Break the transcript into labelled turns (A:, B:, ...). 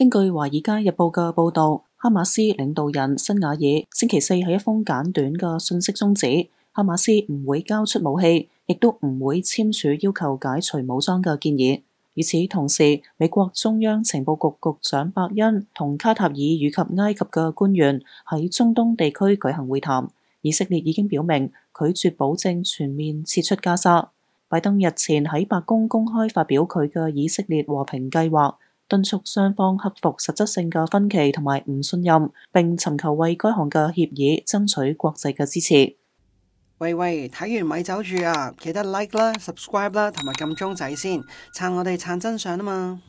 A: 根据华尔街日报嘅报道，哈马斯领导人辛雅尔星期四喺一封简短嘅信息中指，哈马斯唔会交出武器，亦都唔会签署要求解除武装嘅建议。与此同时，美国中央情报局局长伯恩同卡塔尔以及埃及嘅官员喺中东地区举行会谈。以色列已经表明拒绝保证全面撤出加沙。拜登日前喺白宫公开发表佢嘅以色列和平计划。敦促双方克服实质性嘅分歧同埋唔信任，并寻求为该项嘅协议争取国际嘅支持。
B: 喂喂，睇完咪走住啊！记得 like 啦、subscribe 啦同埋揿钟仔先，撑我哋撑真相啊嘛！